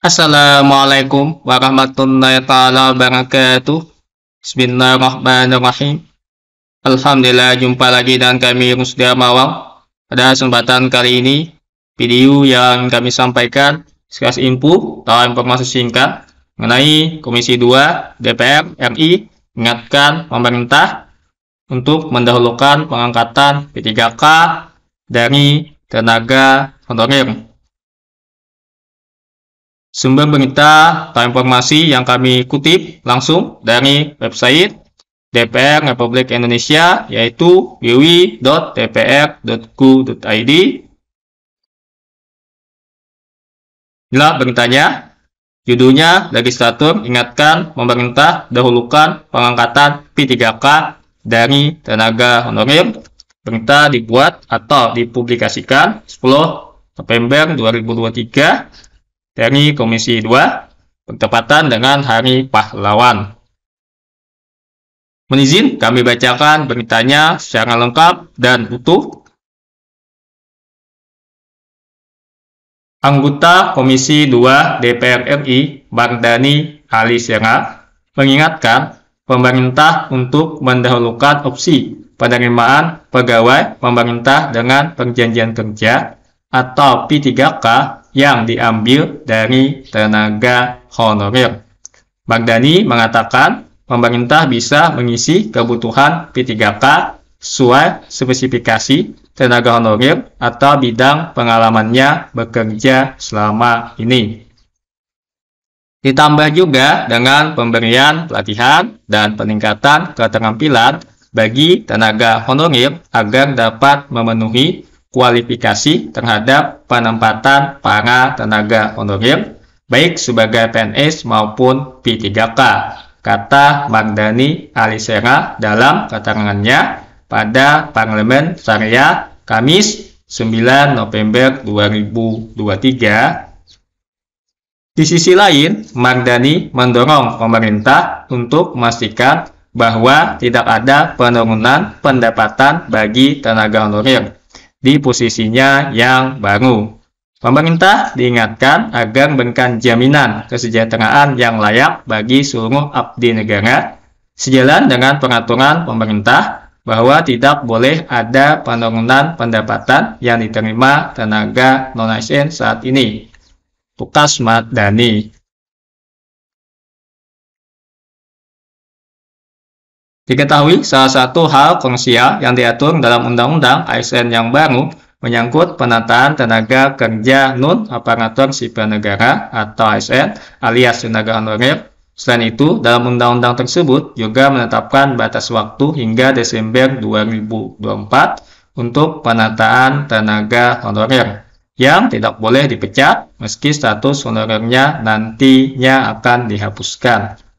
Assalamualaikum warahmatullahi taala wabarakatuh. Bismillahirrahmanirrahim. Alhamdulillah jumpa lagi dengan kami Rusdia Mawang. Pada kesempatan kali ini, video yang kami sampaikan sekas info atau informasi singkat mengenai Komisi 2 DPR RI mengingatkan pemerintah untuk mendahulukan pengangkatan P3K dari tenaga honorer Sumber berita atau informasi yang kami kutip langsung dari website DPR Republik Indonesia yaitu www.dpr.go.id. Inilah beritanya. Judulnya Legislatur Ingatkan Pemerintah Dahulukan Pengangkatan P3K dari Tenaga Honorer. Berita dibuat atau dipublikasikan 10 November 2023 dari Komisi 2 bertepatan dengan Hari Pahlawan. Menizin kami bacakan beritanya secara lengkap dan utuh. Anggota Komisi 2 DPR RI, Bardani Ali Sera, mengingatkan pemerintah untuk mendahulukan opsi penerimaan pegawai pemerintah dengan perjanjian kerja atau P3K yang diambil dari tenaga honorer. Bagdani mengatakan pemerintah bisa mengisi kebutuhan P3K sesuai spesifikasi tenaga honorer atau bidang pengalamannya bekerja selama ini. Ditambah juga dengan pemberian pelatihan dan peningkatan keterampilan bagi tenaga honorer agar dapat memenuhi kualifikasi terhadap penempatan para tenaga honorer baik sebagai PNS maupun P3K, kata Magdani Alisera dalam keterangannya pada Parlemen Syariah Kamis 9 November 2023. Di sisi lain, Magdani mendorong pemerintah untuk memastikan bahwa tidak ada penurunan pendapatan bagi tenaga honorer di posisinya yang baru. Pemerintah diingatkan agar memberikan jaminan kesejahteraan yang layak bagi seluruh abdi negara, sejalan dengan pengaturan pemerintah bahwa tidak boleh ada penurunan pendapatan yang diterima tenaga non-asn saat ini. Tukas Mat Dani Diketahui salah satu hal krusial yang diatur dalam Undang-Undang ASN yang baru menyangkut penataan tenaga kerja non aparatur sipil negara atau ASN alias tenaga honorer. Selain itu, dalam undang-undang tersebut juga menetapkan batas waktu hingga Desember 2024 untuk penataan tenaga honorer yang tidak boleh dipecat meski status honorernya nantinya akan dihapuskan.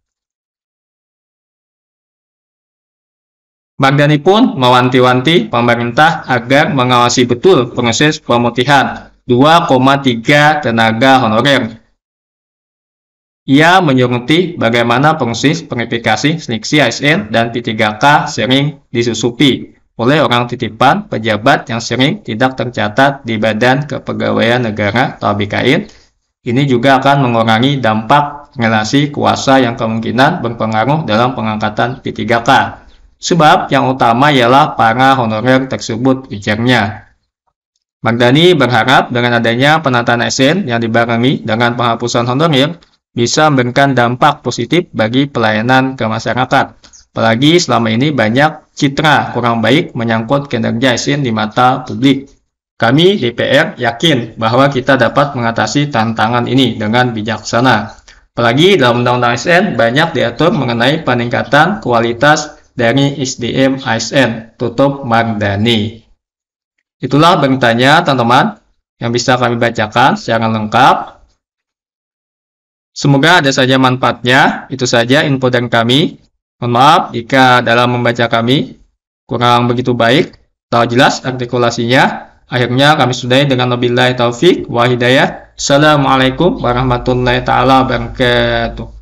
Mardani pun mewanti-wanti pemerintah agar mengawasi betul proses pemutihan 2,3 tenaga honorer. Ia menyoroti bagaimana proses verifikasi seleksi ASN dan P3K sering disusupi oleh orang titipan pejabat yang sering tidak tercatat di Badan Kepegawaian Negara atau BKN. Ini juga akan mengurangi dampak relasi kuasa yang kemungkinan berpengaruh dalam pengangkatan P3K Sebab yang utama ialah para honorer tersebut ujarnya. Mardani berharap dengan adanya penataan ASN yang dibarengi dengan penghapusan honorer bisa memberikan dampak positif bagi pelayanan ke masyarakat. Apalagi selama ini banyak citra kurang baik menyangkut kinerja ASN di mata publik. Kami DPR yakin bahwa kita dapat mengatasi tantangan ini dengan bijaksana. Apalagi dalam Undang-Undang ASN banyak diatur mengenai peningkatan kualitas dari SDM ASN, tutup Mardani. Itulah beritanya teman-teman yang bisa kami bacakan secara lengkap. Semoga ada saja manfaatnya. Itu saja info dari kami. Mohon maaf jika dalam membaca kami kurang begitu baik atau jelas artikulasinya. Akhirnya kami sudahi dengan wabillahi taufik wa hidayah. Assalamualaikum warahmatullahi taala wabarakatuh.